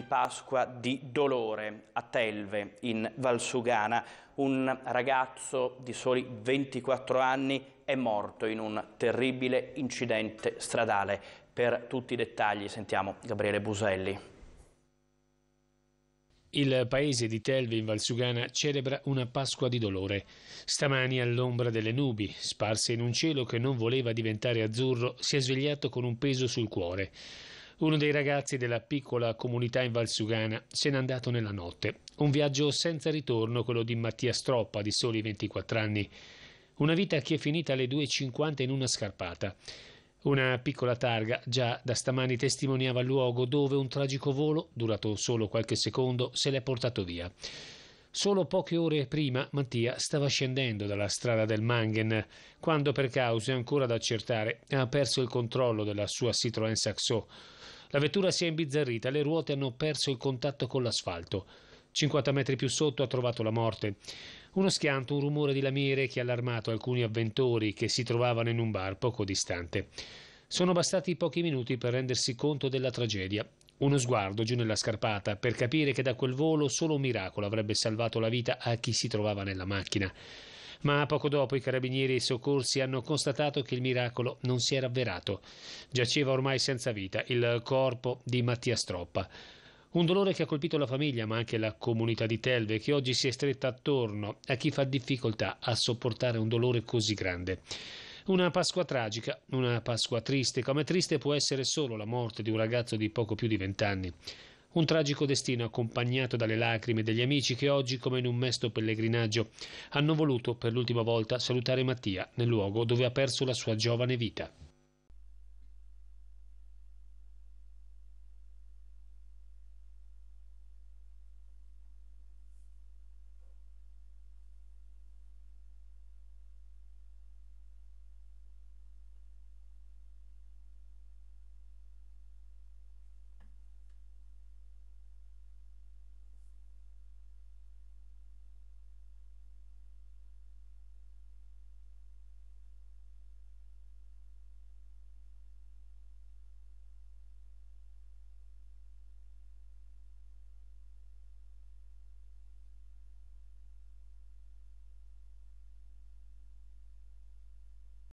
di Pasqua di dolore a Telve, in Valsugana. Un ragazzo di soli 24 anni è morto in un terribile incidente stradale. Per tutti i dettagli sentiamo Gabriele Buselli. Il paese di Telve in Valsugana celebra una Pasqua di dolore. Stamani all'ombra delle nubi, sparse in un cielo che non voleva diventare azzurro, si è svegliato con un peso sul cuore. Uno dei ragazzi della piccola comunità in Valsugana se n'è andato nella notte. Un viaggio senza ritorno, quello di Mattia Stroppa, di soli 24 anni. Una vita che è finita alle 2.50 in una scarpata. Una piccola targa già da stamani testimoniava il luogo dove un tragico volo, durato solo qualche secondo, se l'è portato via. Solo poche ore prima Mattia stava scendendo dalla strada del Mangen, quando per cause ancora da accertare ha perso il controllo della sua Citroën Saxo. La vettura si è imbizzarrita, le ruote hanno perso il contatto con l'asfalto. 50 metri più sotto ha trovato la morte. Uno schianto, un rumore di lamiere che ha allarmato alcuni avventori che si trovavano in un bar poco distante. Sono bastati pochi minuti per rendersi conto della tragedia. Uno sguardo giù nella scarpata per capire che da quel volo solo un miracolo avrebbe salvato la vita a chi si trovava nella macchina. Ma poco dopo i carabinieri e i soccorsi hanno constatato che il miracolo non si era avverato. Giaceva ormai senza vita il corpo di Mattia Stroppa. Un dolore che ha colpito la famiglia, ma anche la comunità di Telve, che oggi si è stretta attorno a chi fa difficoltà a sopportare un dolore così grande. Una Pasqua tragica, una Pasqua triste, come triste può essere solo la morte di un ragazzo di poco più di vent'anni. Un tragico destino accompagnato dalle lacrime degli amici che oggi, come in un mesto pellegrinaggio, hanno voluto per l'ultima volta salutare Mattia nel luogo dove ha perso la sua giovane vita.